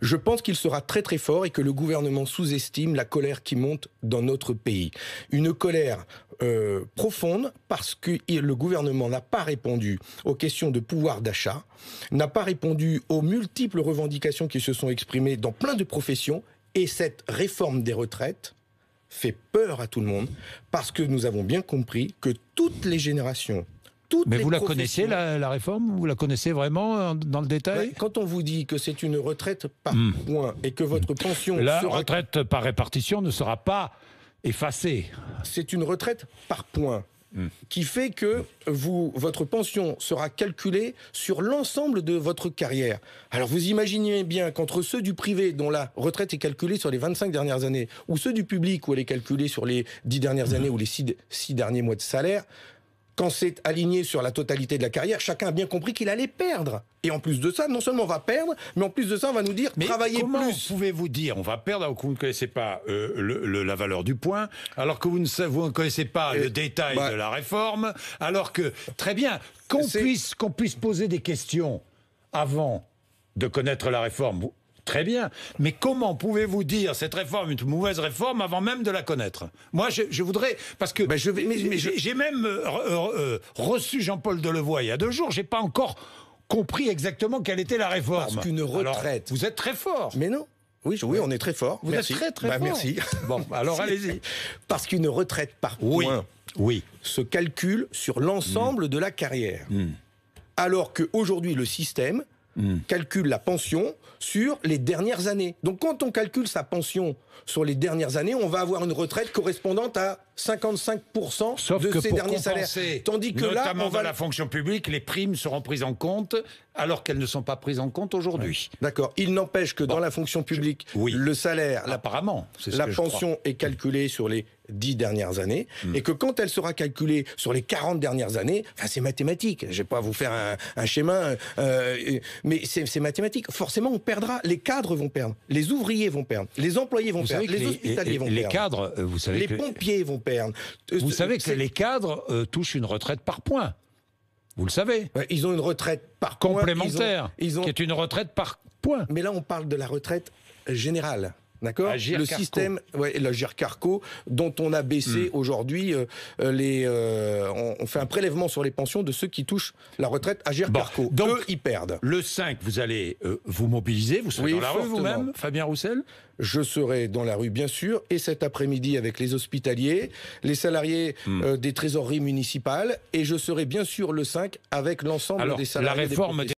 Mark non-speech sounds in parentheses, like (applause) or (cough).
Je pense qu'il sera très très fort et que le gouvernement sous-estime la colère qui monte dans notre pays. Une colère euh, profonde parce que le gouvernement n'a pas répondu aux questions de pouvoir d'achat, n'a pas répondu aux multiples revendications qui se sont exprimées dans plein de professions et cette réforme des retraites fait peur à tout le monde parce que nous avons bien compris que toutes les générations mais vous la connaissez, la, réforme Vous la connaissez vraiment euh, dans le détail Quand on vous dit que c'est une retraite par hmm. point et que votre hmm. pension. La retraite par répartition ne sera pas effacée. C'est une retraite par point hmm. qui fait que vous, votre pension sera calculée sur l'ensemble de votre carrière. Alors vous imaginez bien qu'entre ceux du privé dont la retraite est calculée sur les 25 dernières années, ou ceux du public où elle est calculée sur les 10 dernières années ou les 6 derniers mois de salaire, quand c'est aligné sur la totalité de la carrière, chacun a bien compris qu'il allait perdre. Et en plus de ça, non seulement on va perdre, mais en plus de ça, on va nous dire mais travaillez comment pouvez-vous dire on va perdre alors que vous ne connaissez pas euh, la valeur du point, alors que vous ne, vous connaissez pas euh, le détail bah de la réforme, alors que très bien qu'on puisse qu'on puisse poser des questions avant de connaître la réforme. Très bien. Mais comment pouvez-vous dire cette réforme une mauvaise réforme avant même de la connaître Moi, je, voudrais parce que ben, j'ai même euh, euh, euh, reçu Jean-Paul Delevoye il y a deux jours. J'ai pas encore compris exactement quelle était la réforme. Parce qu'une retraite. vous êtes très fort. Mais non. Oui, oui, on est très fort. Vous merci. êtes très très bah, fort. Merci. (laughs) Bon, alors (laughs) allez-y. Parce qu'une retraite par oui. oui. se calcule sur l'ensemble mm. de la carrière. alors mm. Alors qu'aujourd'hui, le système, Hmm. calcule la pension sur les dernières années. Donc quand on calcule sa pension sur les dernières années, on va avoir une retraite correspondante à 55% de ses derniers salaires. Tandis que notamment là, on dans la fonction publique, les primes seront prises en compte alors qu'elles ne sont pas prises en compte aujourd'hui. D'accord. Il n'empêche que dans la fonction publique, le salaire, apparemment, la pension est calculée sur les dix dernières années, mm. et que quand elle sera calculée sur les 40 dernières années, enfin, c'est mathématique. Je ne vais pas vous faire un, schéma, euh, euh, mais c'est mathématique. Forcément, on perdra. Les cadres vont perdre, les ouvriers vont perdre, les employés vont perdre, les, hospitaliers les Cadres, euh, vous savez les pompiers vont perdre. Vous savez que les cadres touchent une retraite par point. Vous le savez. Ils ont une retraite par complémentaire, Ils qui est une retraite par point. Mais là, on parle de la retraite générale. D'accord Le système, ouais, la Carco, dont on a baissé hmm. aujourd'hui euh, euh, les. Euh, on, fait un prélèvement sur les pensions de ceux qui touchent la retraite à bon, Donc, Eux, ils perdent. Le 5, vous allez vous mobiliser, vous serez là dans la rue vous-même, Fabien Roussel Je serai dans la rue, bien sûr, et cet après-midi avec les hospitaliers, les salariés hmm. des trésoreries municipales, et je serai bien sûr le 5 avec l'ensemble des salariés. La réforme